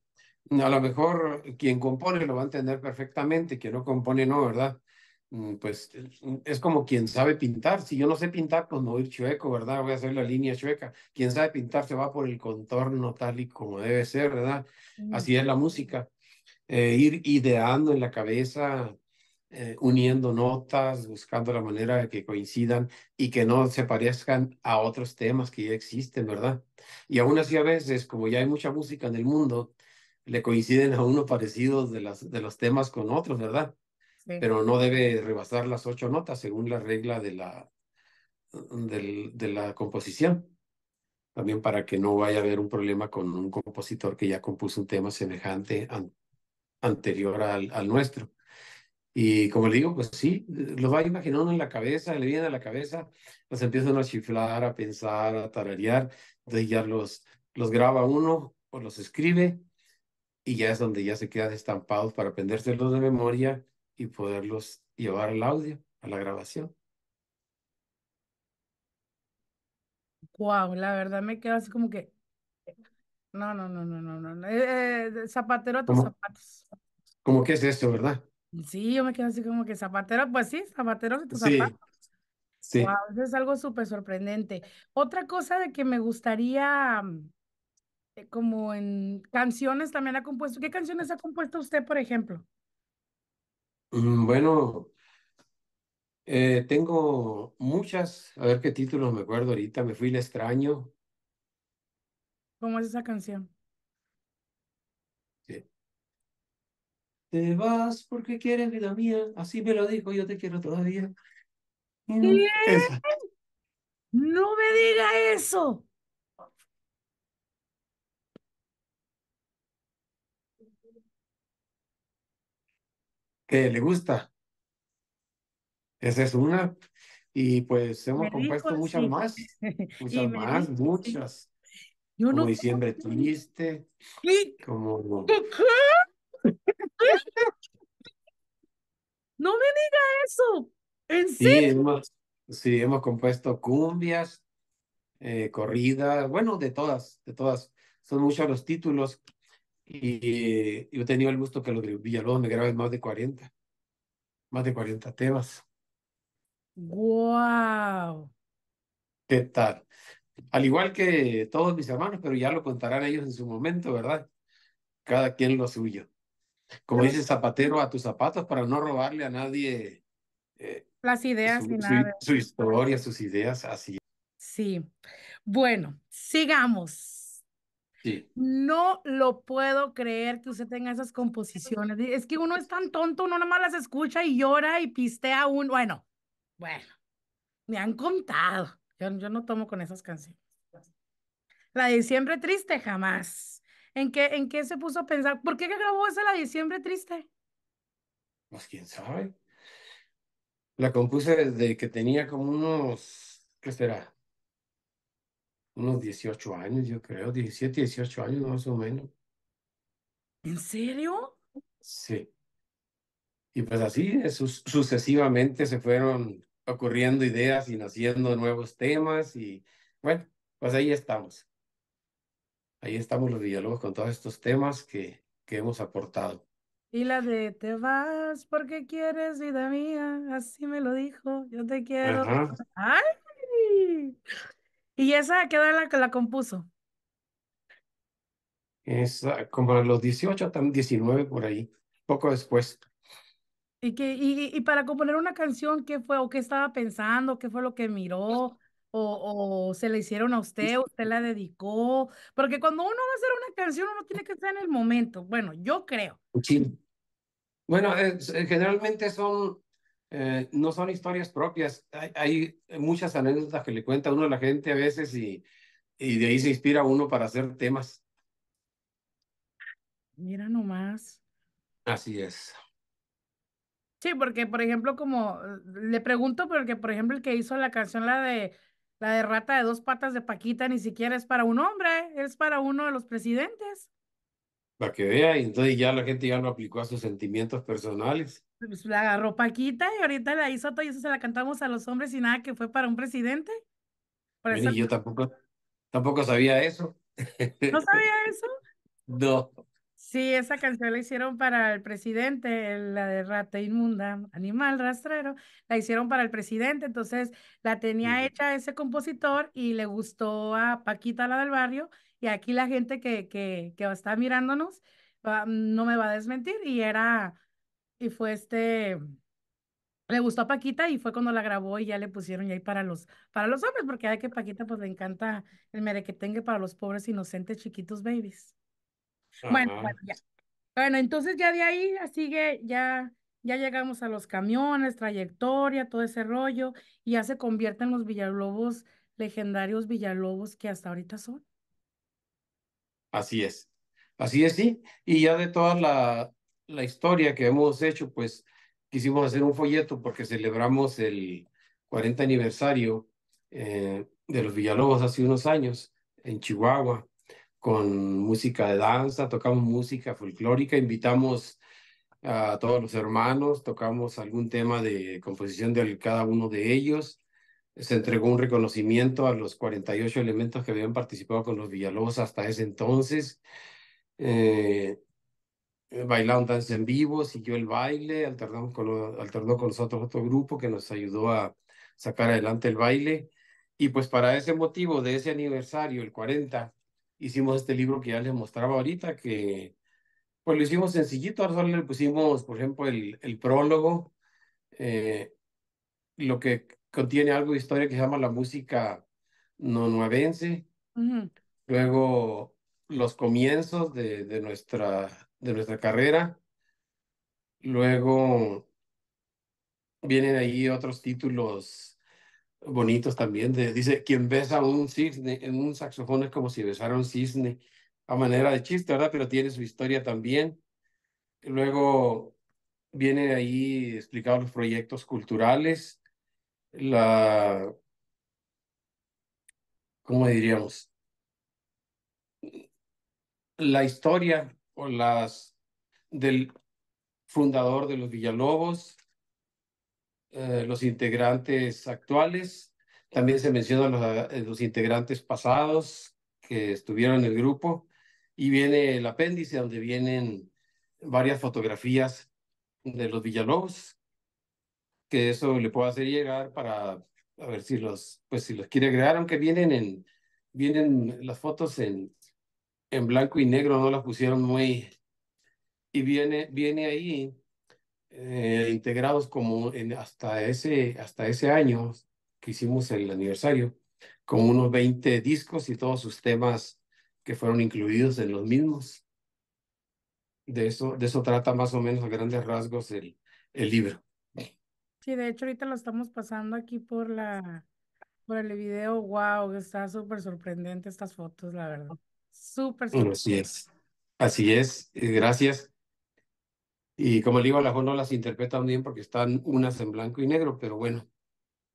a lo mejor quien compone lo va a entender perfectamente, quien no compone no, ¿verdad? Mm, pues mm, es como quien sabe pintar. Si yo no sé pintar, pues me voy a ir chueco, ¿verdad? Voy a hacer la línea chueca. Quien sabe pintar se va por el contorno tal y como debe ser, ¿verdad? Mm. Así es la música. Eh, ir ideando en la cabeza, eh, uniendo notas, buscando la manera de que coincidan y que no se parezcan a otros temas que ya existen, ¿verdad? Y aún así a veces, como ya hay mucha música en el mundo, le coinciden a uno parecidos de, las, de los temas con otros, ¿verdad? pero no debe rebasar las ocho notas según la regla de la, de, la composición. También para que no vaya a haber un problema con un compositor que ya compuso un tema semejante anterior al, nuestro. Y como le digo, pues sí, lo va imaginando en la cabeza, le viene a la cabeza, los empiezan a chiflar, a pensar, a tararear, entonces ya los, graba uno o los escribe y ya es donde ya se quedan estampados para aprendérselos de memoria y poderlos llevar el audio, a la grabación. Wow, la verdad me quedo así como que. No, no, no, no, no, no. Eh, eh, zapatero a tus zapatos. como que es esto, verdad? Sí, yo me quedo así como que zapatero, pues sí, zapatero a tus zapatos. sí. es algo súper sorprendente. Otra cosa de que me gustaría, mm, eh, como en canciones también ha compuesto. ¿Qué canciones ha compuesto usted, por ejemplo? Mm, bueno, eh, tengo muchas, a ver qué títulos me acuerdo ahorita. Me fui el extraño. ¿Cómo es esa canción? Sí. Te vas porque quieres vida mía, así me lo dijo, yo te quiero todavía. Mm, no me diga eso. que le gusta. Esa es una. Y pues hemos compuesto muchas más, muchas más, muchas. Yo como no diciembre triste, como... No me diga eso. ¿En sí, sí, hemos compuesto cumbias, eh, corridas, bueno, de todas, de todas. Son muchos los títulos y yo he tenido el gusto que los de Villalobos me graben más de 40, más de 40 temas. ¡Wow! ¿Qué tal? Al igual que todos mis hermanos, pero ya lo contarán ellos en su momento, ¿verdad? Cada quien lo suyo. Como dice Zapatero, a tus zapatos para no robarle a nadie eh, las ideas su historia, sus ideas, así. Sí. Bueno, sigamos. No lo puedo creer que usted tenga esas composiciones. Es que uno es tan tonto, uno más las escucha y llora y pistea un. Bueno, bueno, me han contado. Yo, no tomo con esas canciones. La de diciembre triste, jamás. ¿En qué, ¿En qué se puso a pensar? ¿Por qué grabó esa la diciembre triste? Pues quién sabe. La compuse desde que tenía como unos, ¿qué será? unos 18 años, yo creo, 17, 18 años más o menos. ¿En serio? Sí. Y pues así sucesivamente se fueron ocurriendo ideas y naciendo nuevos temas y bueno, pues ahí estamos. Ahí estamos los diálogos con todos estos temas que, que hemos aportado. Y la de te vas porque quieres, vida mía, así me lo dijo, yo te quiero. ¡Ay! ¿Y esa qué edad la que la compuso? Es como a los 18, 19 por ahí, poco después. ¿Y, y, y para componer una canción, qué fue o qué estaba pensando? ¿Qué fue lo que miró? O, o, se le hicieron a usted, pues usted la dedicó, porque cuando uno va a hacer una canción uno tiene que estar en el momento, bueno, yo creo. Bueno, eh, generalmente son eh, no son historias propias. Hay, muchas anécdotas que le cuenta uno a la gente a veces y, y de ahí se inspira uno para hacer temas. Mira nomás. Así es. Sí, porque por ejemplo, como le pregunto, porque por ejemplo el que hizo la canción, la de la de rata de dos patas de Paquita, ni siquiera es para un hombre, es para uno de los presidentes. Para que vea, y entonces ya la gente ya lo aplicó a sus sentimientos personales. Pues, la agarró Paquita y ahorita la hizo todo y eso se la cantamos a los hombres y nada que fue para un presidente. Por yo tampoco, tampoco sabía eso. ¿No sabía eso? No. Sí, esa canción la hicieron para el presidente, la de Rata Inmunda, Animal Rastrero, la hicieron para el presidente, entonces la tenía hecha ese compositor y le gustó a Paquita, la del barrio, y aquí la gente que, que, que está mirándonos no me va a desmentir, y era y fue este, le gustó a Paquita y fue cuando la grabó y ya le pusieron ya ahí para los, para los hombres, porque hay que Paquita pues le encanta el tenga para los pobres inocentes chiquitos babies. Bueno, bueno, entonces ya de ahí que ya, ya llegamos a los camiones, trayectoria, todo ese rollo, y ya se convierten los Villalobos, legendarios Villalobos que hasta ahorita son. Así es, así es, sí. Y ya de todas la, la historia que hemos hecho, pues quisimos hacer un folleto porque celebramos el 40 aniversario eh, de los Villalobos hace unos años en Chihuahua con música de danza, tocamos música folclórica, invitamos a todos los hermanos, tocamos algún tema de composición de cada uno de ellos, se entregó un reconocimiento a los 48 elementos que habían participado con los Villalobos hasta ese entonces. Eh, eh, bailaron danzas en vivo, siguió el baile, alternamos con, alternó con nosotros otro grupo que nos ayudó a sacar adelante el baile. Y pues para ese motivo de ese aniversario, el 40, hicimos este libro que ya les mostraba ahorita, que pues lo hicimos sencillito, ahora solo le pusimos, por ejemplo, el, el prólogo, eh, lo que contiene algo de historia que se llama la música nonuevense, uh luego los comienzos de, de nuestra de nuestra carrera. Luego vienen ahí otros títulos bonitos también. dice, quien besa un cisne en un saxofón es como si besara un cisne, a manera de chiste, ¿verdad? Pero tiene su historia también. Luego ...vienen ahí explicados los proyectos culturales, la, ¿cómo diríamos? La historia o las del fundador de los Villalobos, eh, los integrantes actuales. También se mencionan eh, los, integrantes pasados que estuvieron en el grupo. Y viene el apéndice donde vienen varias fotografías de los Villalobos, que eso le puedo hacer llegar para a ver si los, pues si los quiere agregar, aunque vienen en, vienen las fotos en en blanco y negro, no la pusieron muy... Y viene, viene ahí eh, integrados como hasta, ese, hasta ese año que hicimos el aniversario, con unos 20 discos y todos sus temas que fueron incluidos en los mismos. De eso, de eso trata más o menos a grandes rasgos el, el libro. Sí, de hecho ahorita lo estamos pasando aquí por la por el video. Wow, está súper sorprendente estas fotos, la verdad. Súper, súper. Así es. Así es. Eh, gracias. Y como le digo, las no las interpretan bien porque están unas en blanco y negro, pero bueno,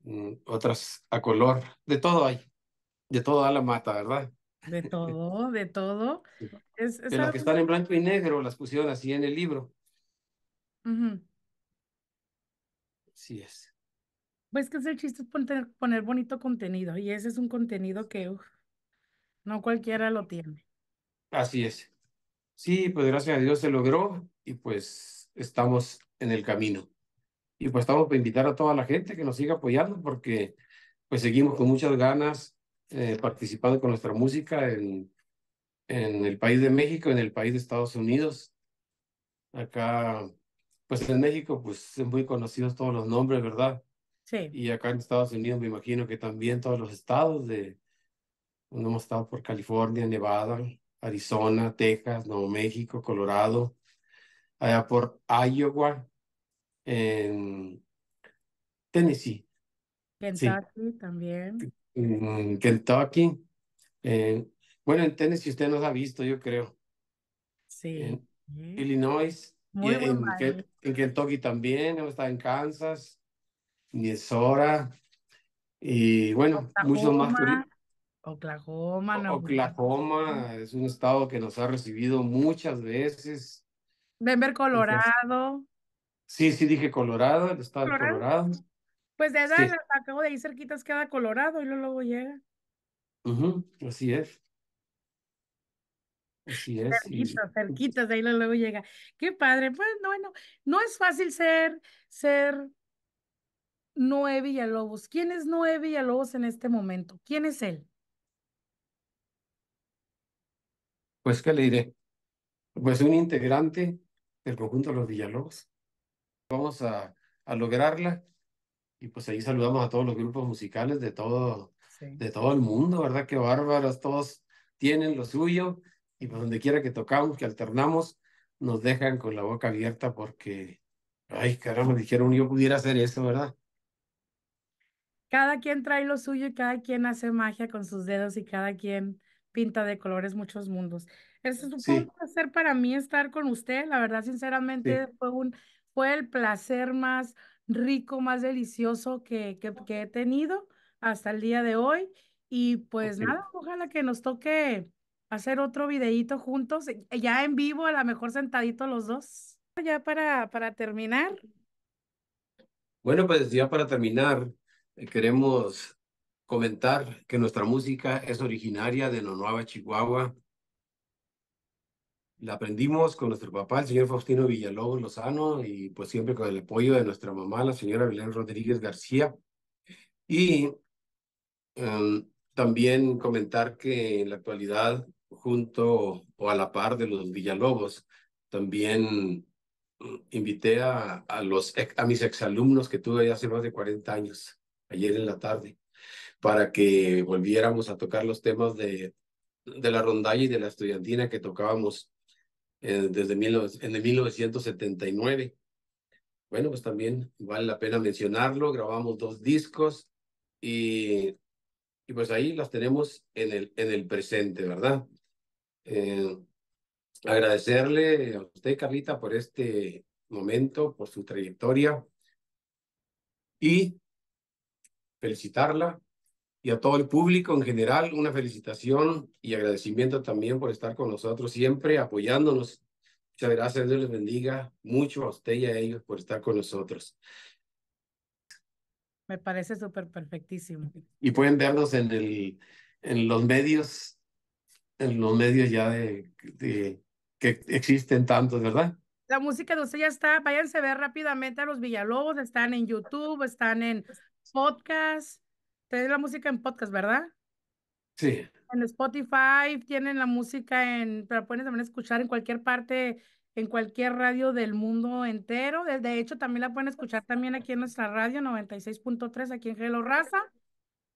mm, otras a color. De todo hay. De todo a la mata, ¿verdad? De todo, de todo. Es, de las que están en blanco y negro las pusieron así en el libro. Así es. Pues que es el chiste poner, bonito contenido y ese es un contenido que no cualquiera lo tiene. Así es. Sí, pues gracias a Dios se logró y pues estamos en el camino. Y pues estamos para invitar a toda la gente que nos siga apoyando porque pues seguimos con muchas ganas eh, participando con nuestra música en, en el país de México, en el país de Estados Unidos. Acá, pues en México, pues son muy conocidos todos los nombres, ¿verdad? Sí. Y acá en Estados Unidos me imagino que también todos los estados de, hemos estado por California, Nevada, Arizona, Texas, Nuevo México, Colorado, allá por Iowa, en Tennessee. Kentucky también. En mm, Kentucky. Eh, bueno, en Tennessee usted nos ha visto, yo creo. Sí. Illinois. en, Kentucky también, hemos estado en Kansas, Minnesota. Y bueno, muchos más Oklahoma, no. Oklahoma es un estado que nos ha recibido muchas veces. Denver, Colorado. Sí, sí, dije Colorado, el estado de Colorado. Pues de sí. acabo de ahí cerquitas queda Colorado y luego llega. así es. Así es. Cerquitas, cerquitas, de ahí luego llega. Qué padre. Pues bueno, no es fácil ser, ser Noé Villalobos. ¿Quién es Noé Villalobos en este momento? ¿Quién es él? Pues, ¿qué le diré? Pues un integrante del conjunto de los Villalobos. Vamos a, lograrla y pues ahí saludamos a todos los grupos musicales de todo, de todo el mundo, ¿verdad? Qué bárbaros, todos tienen lo suyo y pues donde quiera que tocamos, que alternamos, nos dejan con la boca abierta porque, ay, caramba, dijeron yo pudiera hacer eso, ¿verdad? Cada quien trae lo suyo y cada quien hace magia con sus dedos y cada quien pinta de colores muchos mundos. Es supongo un placer para mí estar con usted, la verdad, sinceramente, fue, un, fue el placer más rico, más delicioso que, que, he tenido hasta el día de hoy. Y pues nada, ojalá que nos toque hacer otro videíto juntos, eh, ya en vivo, a lo mejor sentadito los dos. Ya para, para terminar. Bueno, pues ya para terminar, eh, queremos comentar que nuestra música es originaria de Nonuava, Chihuahua. La aprendimos con nuestro papá, el señor Faustino Villalobos Lozano, y pues siempre con el apoyo de nuestra mamá, la señora Belén Rodríguez García. Y em, también comentar que en la actualidad, junto o a la par de los Villalobos, también mm, invité a, a, los, a mis exalumnos que tuve hace más de 40 años, ayer en la tarde, para que volviéramos a tocar los temas de, de la rondalla y de la estudiantina que tocábamos eh, desde en el 1979. Bueno, pues también vale la pena mencionarlo, grabamos dos discos y, y pues ahí las tenemos en el, en el presente, ¿verdad? Eh, agradecerle a usted, Carlita, por este momento, por su trayectoria y felicitarla y a todo el público en general una felicitación y agradecimiento también por estar con nosotros siempre apoyándonos. Muchas gracias, Dios les bendiga mucho a usted y a ellos por estar con nosotros. Me parece súper perfectísimo. Y pueden vernos en, el, en los medios, en los medios ya de, que existen tantos, ¿verdad? La música de usted ya está, váyanse a ver rápidamente a los Villalobos, están en YouTube, están en podcast, tienen la música en podcast, ¿verdad? Sí. En Spotify tienen la música en, pero pueden también escuchar en cualquier parte, en cualquier radio del mundo entero. De hecho, también la pueden escuchar también aquí en nuestra radio 96.3, aquí en Gelo Raza.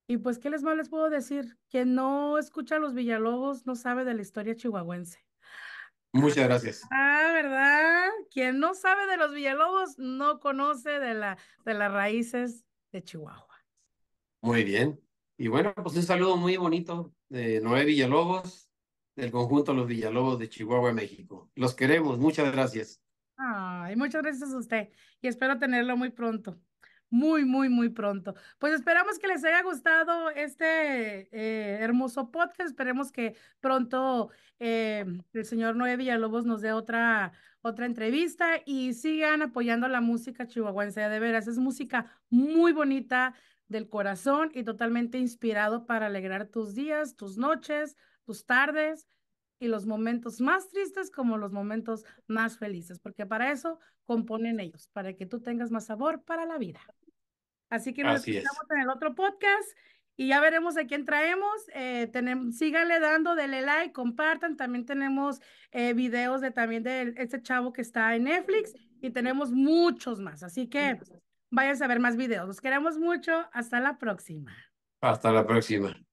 Y pues, ¿qué les más les puedo decir? Quien no escucha a los Villalobos no sabe de la historia chihuahuense. Muchas gracias. Ah, ¿verdad? Quien no sabe de los Villalobos no conoce de, la, de las raíces de Chihuahua. Muy bien. Y bueno, pues un saludo muy bonito de Noé Villalobos, del conjunto Los Villalobos de Chihuahua, México. Los queremos, muchas gracias. Ay, muchas gracias a usted y espero tenerlo muy pronto, muy, muy, muy pronto. Pues esperamos que les haya gustado este eh, hermoso podcast, esperemos que pronto eh, el señor Noé Villalobos nos dé otra, otra entrevista y sigan apoyando la música chihuahuense, de veras, es música muy bonita, del corazón y totalmente inspirado para alegrar tus días, tus noches, tus tardes y los momentos más tristes como los momentos más felices, porque para eso componen ellos, para que tú tengas más sabor para la vida. Así que nos vemos en el otro podcast y ya veremos a quién traemos. Eh, síganle dando, denle like, compartan. También tenemos eh, videos de también de este chavo que está en Netflix y tenemos muchos más. Así que vayan a ver más videos. Los queremos mucho. Hasta la próxima. Hasta la próxima.